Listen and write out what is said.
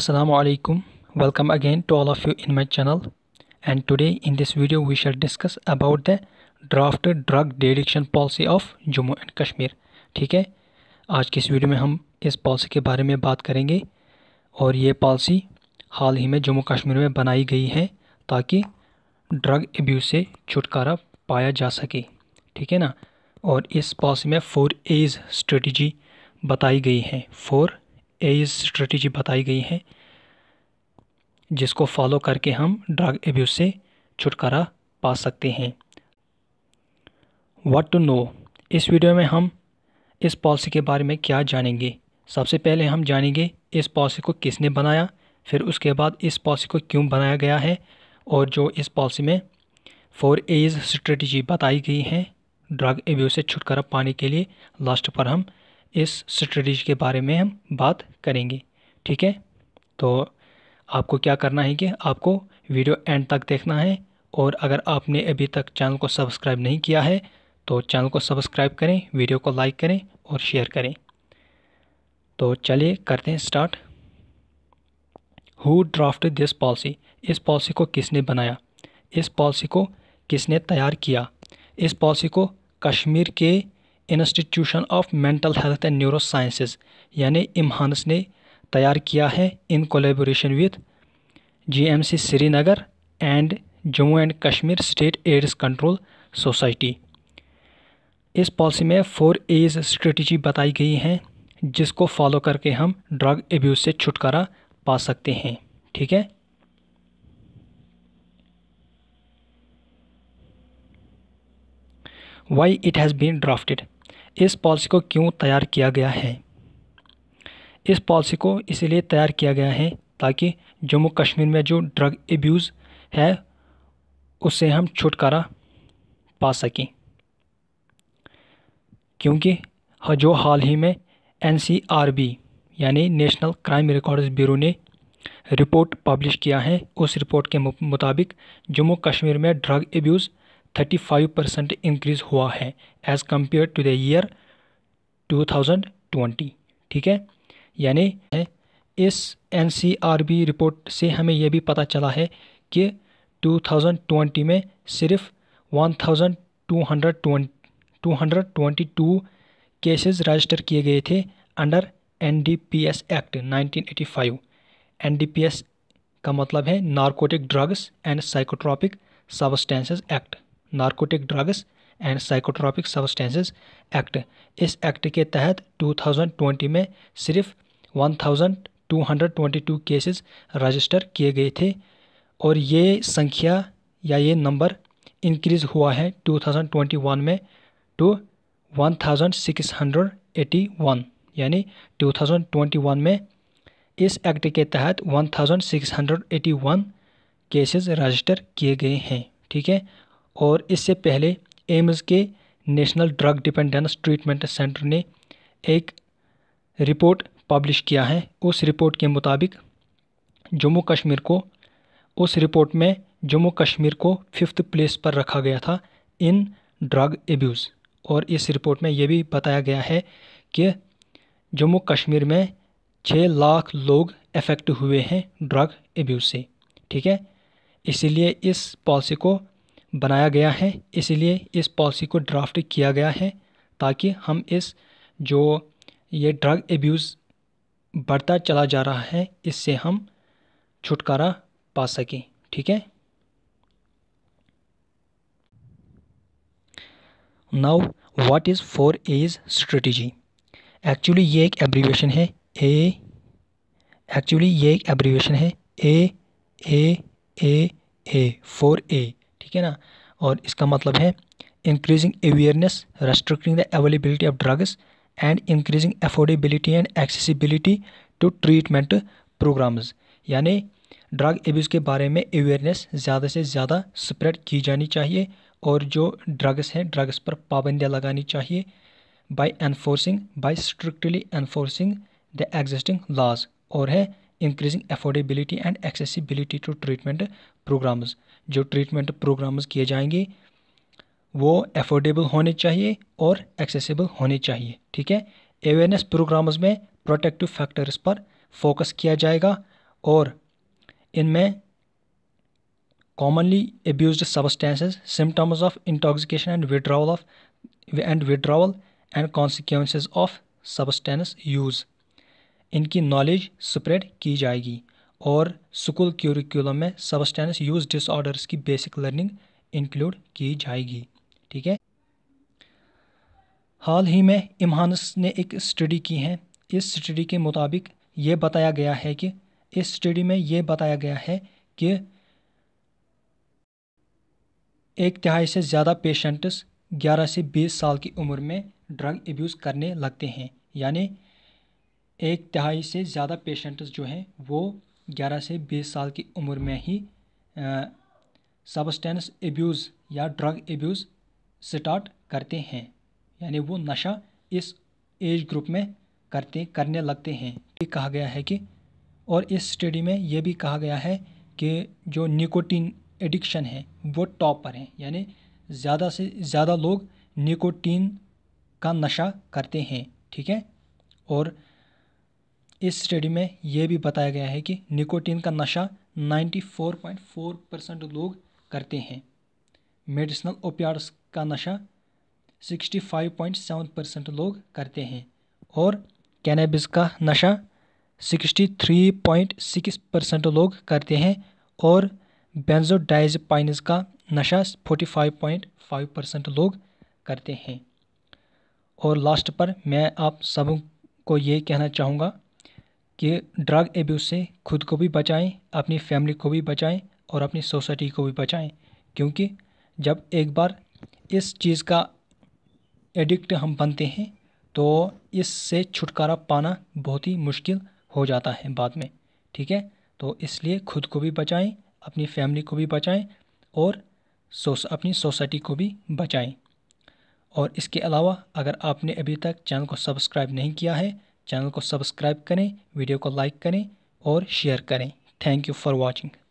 Assalamualaikum. Welcome again to all of you in my channel. And today in this video we shall discuss about the draft drug deaddiction policy of Jammu and Kashmir ठीक है आज की इस video में हम इस policy के बारे में बात करेंगे और ये पॉलिसी हाल ही में जम्मू कश्मीर में बनाई गई है ताकि ड्रग एब्यूज़ से छुटकारा पाया जा सके ठीक है ना और इस पॉलिसी में फोर एज स्ट्रेटजी बताई गई है फोर एज स्ट्रेटजी बताई गई है जिसको फॉलो करके हम ड्रग एब्यूज़ से छुटकारा पा सकते हैं व्हाट टू नो इस वीडियो में हम इस पॉलिसी के बारे में क्या जानेंगे सबसे पहले हम जानेंगे इस पॉलिसी को किसने बनाया फिर उसके बाद इस पॉलिसी को क्यों बनाया गया है और जो इस पॉलिसी में फोर एज स्ट्रेटजी बताई गई हैं ड्रग एब्यूज से छुटकारा पाने के लिए लास्ट पर हम इस स्ट्रेटी के बारे में हम बात करेंगे ठीक है तो आपको क्या करना है कि आपको वीडियो एंड तक देखना है और अगर आपने अभी तक चैनल को सब्सक्राइब नहीं किया है तो चैनल को सब्सक्राइब करें वीडियो को लाइक करें और शेयर करें तो चलिए करते हैं start who draft this policy इस पॉलिसी को किसने बनाया इस पॉलिसी को किसने तैयार किया इस पॉलिसी को कश्मीर के institution of mental health and neurosciences यानी इम्हानस ने तैयार किया है in collaboration with GMC Srinagar and Jammu and Kashmir state AIDS control society इस पॉलिसी में फोर एज स्ट्रेटजी बताई गई हैं जिसको फॉलो करके हम ड्रग एब्यूज़ से छुटकारा पा सकते हैं ठीक है why it has been drafted इस पॉलिसी को क्यों तैयार किया गया है इस पॉलिसी को इसीलिए तैयार किया गया है ताकि जम्मू कश्मीर में जो ड्रग एब्यूज़ है उससे हम छुटकारा पा सकें क्योंकि जो हाल ही में एन यानी नेशनल क्राइम रिकॉर्ड्स ब्यूरो ने रिपोर्ट पब्लिश किया है उस रिपोर्ट के मुताबिक जम्मू कश्मीर में drug abuse thirty five percent increase हुआ है as compare to the year two thousand twenty ठीक है यानी इस N C R B report से हमें यह भी पता चला है कि टू थाउजेंड ट्वेंटी में सिर्फ one thousand two hundred two hundred twenty two cases register किए गए थे under N D P S act nineteen eighty five N D P S का मतलब है narcotic drugs and psychotropic substances act narcotic drugs and psychotropic substances act इस act के तहत 2020 में सिर्फ 1222 केसेस रजिस्टर किए गए थे और ये संख्या या ये नंबर इंक्रीज़ हुआ है 2021 में टू 1681 यानी 2021 में इस एक्ट के तहत 1681 केसेस रजिस्टर किए गए हैं ठीक है और इससे पहले एम्स के national drug dependence treatment centre ने एक रिपोर्ट पब्लिश किया है उस रिपोर्ट के मुताबिक जम्मू कश्मीर को उस रिपोर्ट में जम्मू कश्मीर को फिफ्थ प्लेस पर रखा गया था इन ड्रग एब्यूज़ और इस रिपोर्ट में यह भी बताया गया है कि जम्मू कश्मीर में छः लाख लोग अफेक्ट हुए हैं ड्रग एब्यूज़ से ठीक है इसीलिए इस पॉलिसी को बनाया गया है इसलिए इस पॉलिसी को ड्राफ्ट किया गया है ताकि हम इस जो ये ड्रग एब्यूज़ बढ़ता चला जा रहा है इससे हम छुटकारा पा सकें ठीक है now what is four A's strategy actually ये एक एब्रीवेशन है ए एक्चुअली ये एक एब्रीवेशन है ए ए ए ए फोर ए ठीक है ना और इसका मतलब है increasing awareness restricting the availability of drugs and increasing affordability and accessibility to treatment programmes यानी ड्रग एब्यूज़ के बारे में अवेयरनेस ज़्यादा से ज़्यादा स्प्रेड की जानी चाहिए और जो ड्रग्स हैं ड्रग्स पर पाबंदियाँ लगानी चाहिए by enforcing by strictly enforcing the existing laws और है increasing affordability and accessibility to treatment programmes जो ट्रीटमेंट प्रोग्राम्स किए जाएंगे वो एफोर्डेबल होने चाहिए और एक्सेसिबल होने चाहिए ठीक है अवेयरनेस प्रोग्राम्स में प्रोटेक्टिव फैक्टर्स पर फोकस किया जाएगा और इनमें commonly abuse substances symptoms of intoxication and withdrawal of and withdrawal and consequences of substance use इनकी नॉलेज स्प्रेड की जाएगी और स्कूल क्यूरिकुलम में सबस्टेंस यूज़ डिसऑर्डर्स की बेसिक लर्निंग इंक्लूड की जाएगी ठीक है हाल ही में इमहानस ने एक स्टडी की है इस स्टडी के मुताबिक ये बताया गया है कि इस स्टडी में ये बताया गया है कि एक तिहाई से ज़्यादा पेशेंट्स 11 से 20 साल की उम्र में ड्रग एब्यूज़ करने लगते हैं यानी एक तिहाई से ज़्यादा पेशेंट्स जो हैं वो ग्यारह से बीस साल की उम्र में ही सबस्टेंस एब्यूज़ या ड्रग एब्यूज़ स्टार्ट करते हैं यानी वो नशा इस एज ग्रुप में करते करने लगते हैं ये कहा गया है कि और इस स्टडी में ये भी कहा गया है कि जो निकोटीन एडिक्शन है वो टॉप पर है यानी ज़्यादा से ज़्यादा लोग निकोटीन का नशा करते हैं ठीक है और इस स्टडी में यह भी बताया गया है कि निकोटीन का नशा 94.4 परसेंट लोग करते हैं मेडिसिनल ओपियाड्स का नशा 65.7 परसेंट लोग करते हैं और कैनबिस का नशा 63.6 परसेंट लोग करते हैं और बेंजोडाइजपाइनस का नशा 45.5 परसेंट लोग करते हैं और लास्ट पर मैं आप सब को ये कहना चाहूँगा कि ड्रग एब्यूज़ से खुद को भी बचाएं अपनी फैमिली को भी बचाएं और अपनी सोसाइटी को भी बचाएं क्योंकि जब एक बार इस चीज़ का एडिक्ट हम बनते हैं तो इससे छुटकारा पाना बहुत ही मुश्किल हो जाता है बाद में ठीक है तो इसलिए खुद को भी बचाएं अपनी फैमिली को भी बचाएं और सोस अपनी सोसाइटी को भी बचाएं और इसके अलावा अगर आपने अभी तक चैनल को सब्सक्राइब नहीं किया है चैनल को सब्सक्राइब करें वीडियो को लाइक करें और शेयर करें थैंक यू फॉर वॉचिंग